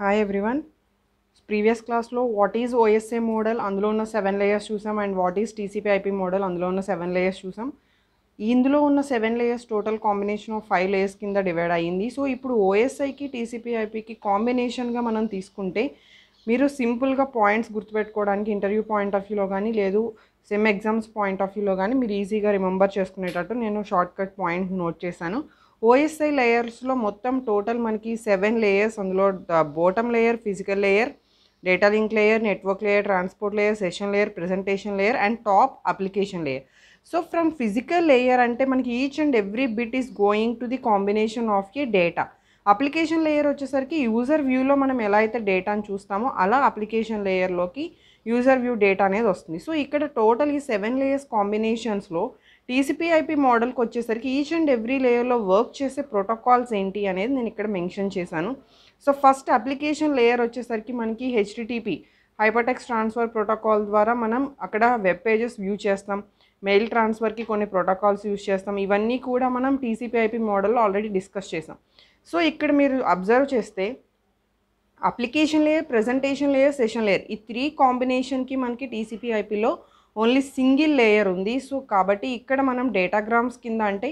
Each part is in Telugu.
హాయ్ ఎవ్రీవన్ ప్రీవియస్ క్లాస్లో వాట్ ఈజ్ ఓఎస్ఏ మోడల్ అందులో ఉన్న సెవెన్ లేయర్స్ చూసాం and what is TCP IP model అందులో ఉన్న సెవెన్ లేయర్స్ చూసాం ఇందులో ఉన్న seven layers total combination of five layers కింద డివైడ్ అయ్యింది సో ఇప్పుడు ఓఎస్ఐకి టీసీపీ ఐపీకి కాంబినేషన్గా మనం తీసుకుంటే మీరు సింపుల్గా పాయింట్స్ గుర్తుపెట్టుకోవడానికి ఇంటర్వ్యూ పాయింట్ ఆఫ్ వ్యూలో కానీ లేదు సెమ్ ఎగ్జామ్స్ పాయింట్ ఆఫ్ వ్యూలో కానీ మీరు ఈజీగా రిమెంబర్ చేసుకునేటట్టు నేను షార్ట్ కట్ పాయింట్స్ నోట్ చేశాను ఓఎస్ఐ లేయర్స్లో మొత్తం టోటల్ మనకి సెవెన్ లేయర్స్ అందులో bottom layer physical layer data link layer network layer transport layer session layer presentation layer and top application layer so from physical layer అంటే మనకి each and every bit is going to the combination of a data application layer వచ్చేసరికి యూజర్ వ్యూలో మనం ఎలా అయితే డేటాను చూస్తామో అలా అప్లికేషన్ లేయర్లోకి యూజర్ వ్యూ డేటా అనేది వస్తుంది సో ఇక్కడ టోటల్ ఈ సెవెన్ లేయర్స్ కాంబినేషన్స్లో టీసీపీఐపీ మోడల్కి వచ్చేసరికి ఈచ్ అండ్ ఎవ్రీ లేయర్లో వర్క్ చేసే ప్రోటోకాల్స్ ఏంటి అనేది నేను ఇక్కడ మెన్షన్ చేశాను సో ఫస్ట్ అప్లికేషన్ లేయర్ వచ్చేసరికి మనకి హెచ్టిటిపి హైపర్టెక్స్ ట్రాన్స్ఫర్ ప్రోటోకాల్ ద్వారా మనం అక్కడ వెబ్ పేజెస్ వ్యూ చేస్తాం మెయిల్ ట్రాన్స్ఫర్కి కొన్ని ప్రోటోకాల్స్ యూజ్ చేస్తాం ఇవన్నీ కూడా మనం టీసీపీఐపీ మోడల్లో ఆల్రెడీ డిస్కస్ చేసాం సో ఇక్కడ మీరు అబ్జర్వ్ చేస్తే application layer presentation layer session layer ఈ త్రీ కాంబినేషన్కి మనకి టీసీపీ ఐపీలో ఓన్లీ సింగిల్ లేయర్ ఉంది సో కాబట్టి ఇక్కడ మనం డేటాగ్రామ్స్ కింద అంటే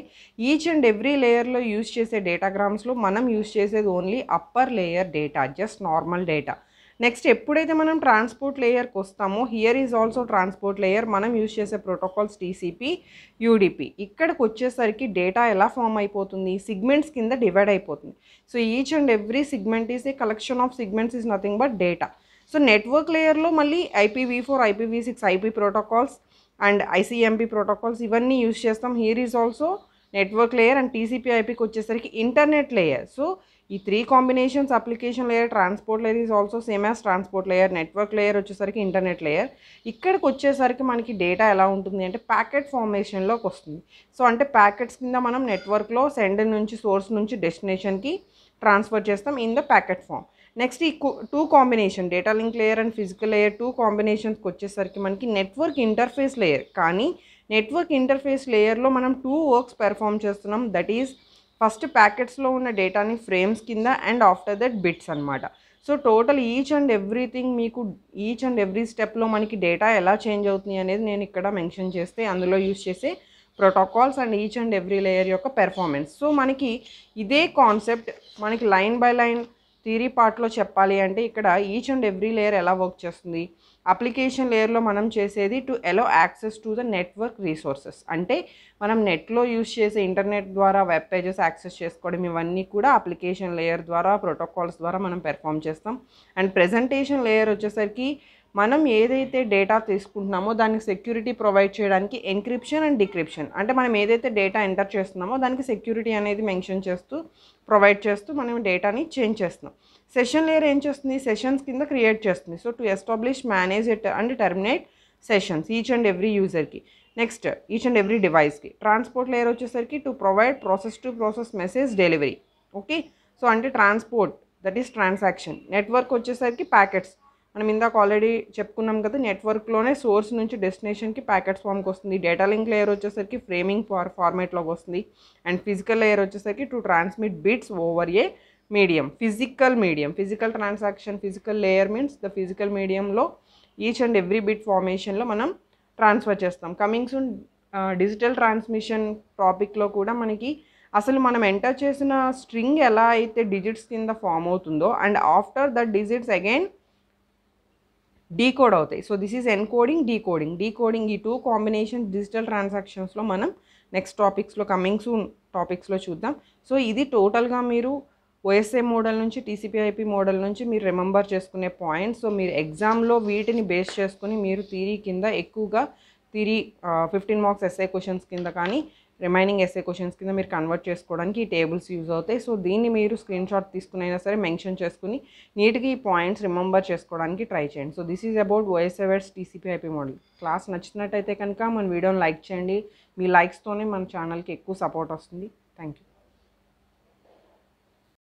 ఈచ్ అండ్ ఎవ్రీ లేయర్లో యూజ్ చేసే డేటాగ్రామ్స్లో మనం యూజ్ చేసేది only upper layer data just normal data next ఎప్పుడైతే మనం ట్రాన్స్పోర్ట్ లేయర్కి వస్తామో here is also transport layer మనం యూజ్ చేసే ప్రోటోకాల్స్ టీసీపీ యూడిపి ఇక్కడికి వచ్చేసరికి డేటా ఎలా ఫామ్ అయిపోతుంది సిగ్మెంట్స్ కింద డివైడ్ అయిపోతుంది so each and every segment is a collection of segments is nothing but data so network లేయర్లో మళ్ళీ IPv four IPv six IP protocols and ICMP protocols ఇవన్నీ యూజ్ చేస్తాం here is also network layer and TCP ఐపీకి వచ్చేసరికి ఇంటర్నెట్ లేయర్ సో ఈ three combinations application layer transport layer is also same as transport layer network layer వచ్చేసరికి ఇంటర్నెట్ లేయర్ ఇక్కడికి వచ్చేసరికి మనకి డేటా ఎలా ఉంటుంది అంటే ప్యాకెట్ ఫార్మేషన్లోకి వస్తుంది సో అంటే ప్యాకెట్స్ కింద మనం నెట్వర్క్లో సెండ్ నుంచి సోర్స్ నుంచి డెస్టినేషన్కి ట్రాన్స్ఫర్ చేస్తాం in the packet form next ఈ two combination data link layer and physical layer two కాంబినేషన్స్కి వచ్చేసరికి మనకి నెట్వర్క్ ఇంటర్ఫేస్ లేయర్ కానీ నెట్వర్క్ ఇంటర్ఫేస్ లేయర్లో మనం టూ వర్క్స్ పెర్ఫామ్ చేస్తున్నాం దట్ ఈజ్ ఫస్ట్ ప్యాకెట్స్లో ఉన్న డేటాని ఫ్రేమ్స్ కింద అండ్ ఆఫ్టర్ దట్ బిట్స్ అనమాట so total each and everything మీకు ఈచ్ అండ్ ఎవ్రీ స్టెప్లో మనకి డేటా ఎలా చేంజ్ అవుతుంది అనేది నేను ఇక్కడ మెన్షన్ చేస్తే అందులో యూజ్ చేసే protocols and each and every layer యొక్క పెర్ఫార్మెన్స్ సో మనకి ఇదే కాన్సెప్ట్ మనకి లైన్ బై లైన్ థీరీ పార్ట్లో చెప్పాలి అంటే ఇక్కడ ఈచ్ అండ్ ఎవ్రీ లేయర్ ఎలా వర్క్ చేస్తుంది అప్లికేషన్ లేయర్లో మనం చేసేది to allow access to the network resources అంటే మనం నెట్లో యూస్ చేసే ఇంటర్నెట్ ద్వారా వెబ్ పేజెస్ యాక్సెస్ చేసుకోవడం ఇవన్నీ కూడా అప్లికేషన్ లేయర్ ద్వారా ప్రోటోకాల్స్ ద్వారా మనం పెర్ఫామ్ చేస్తాం అండ్ ప్రజెంటేషన్ లేయర్ వచ్చేసరికి మనం ఏదైతే డేటా తీసుకుంటున్నామో దానికి సెక్యూరిటీ ప్రొవైడ్ చేయడానికి ఎన్క్రిప్షన్ అండ్ డిక్రిప్షన్ అంటే మనం ఏదైతే డేటా ఎంటర్ చేస్తున్నామో దానికి సెక్యూరిటీ అనేది మెన్షన్ చేస్తూ ప్రొవైడ్ చేస్తూ మనం డేటాని చేంజ్ చేస్తున్నాం సెషన్ లేయర్ ఏం చేస్తుంది సెషన్స్ కింద క్రియేట్ చేస్తుంది so to establish manage it and terminate sessions each and every యూజర్కి నెక్స్ట్ ఈచ్ అండ్ ఎవ్రీ డివైస్కి ట్రాన్స్పోర్ట్ లేయర్ వచ్చేసరికి to provide process to process message delivery okay so అంటే transport that is transaction network వచ్చేసరికి ప్యాకెట్స్ మనం ఇందాక ఆల్రెడీ చెప్పుకున్నాం కదా నెట్వర్క్లోనే సోర్స్ నుంచి డెస్టినేషన్కి ప్యాకెట్స్ ఫామ్కి వస్తుంది డేటా లింక్ లేయర్ వచ్చేసరికి ఫ్రేమింగ్ ఫార్ ఫార్మేట్లోకి వస్తుంది అండ్ ఫిజికల్ లేయర్ వచ్చేసరికి to transmit bits over a medium physical medium physical transaction physical layer means the physical మీడియంలో ఈచ్ అండ్ ఎవ్రీ బిట్ ఫార్మేషన్లో మనం ట్రాన్స్ఫర్ చేస్తాం కమింగ్ సూన్ డిజిటల్ ట్రాన్స్మిషన్ టాపిక్లో కూడా మనకి అసలు మనం ఎంటర్ చేసిన స్ట్రింగ్ ఎలా అయితే డిజిట్స్ కింద ఫామ్ అవుతుందో and after that digits again decode అవుతాయి so this is encoding decoding decoding ఈ టూ కాంబినేషన్ డిజిటల్ ట్రాన్సాక్షన్స్లో మనం నెక్స్ట్ టాపిక్స్లో కమింగ్ సూన్ టాపిక్స్లో చూద్దాం సో ఇది టోటల్గా మీరు ఓఎస్ఏ మోడల్ నుంచి టీసీపీఐపి మోడల్ నుంచి మీరు రిమెంబర్ చేసుకునే పాయింట్స్ సో మీరు ఎగ్జామ్లో వీటిని బేస్ చేసుకుని మీరు థీరీ కింద ఎక్కువగా theory fifteen marks SA questions కింద కానీ రిమైనింగ్ ఎస్ఏ క్వశ్చన్స్ కింద మీరు కన్వర్ట్ చేసుకోవడానికి ఈ టేబుల్స్ యూజ్ అవుతాయి సో దీన్ని మీరు స్క్రీన్ షాట్ తీసుకునైనా సరే మెన్షన్ చేసుకుని నీట్గా ఈ పాయింట్స్ రిమెంబర్ చేసుకోవడానికి ట్రై చేయండి so this is about OSI versus TCP IP model class నచ్చినట్టయితే కనుక మన వీడియోని లైక్ చేయండి మీ లైక్స్తోనే మన ఛానల్కి ఎక్కువ సపోర్ట్ వస్తుంది థ్యాంక్ యూ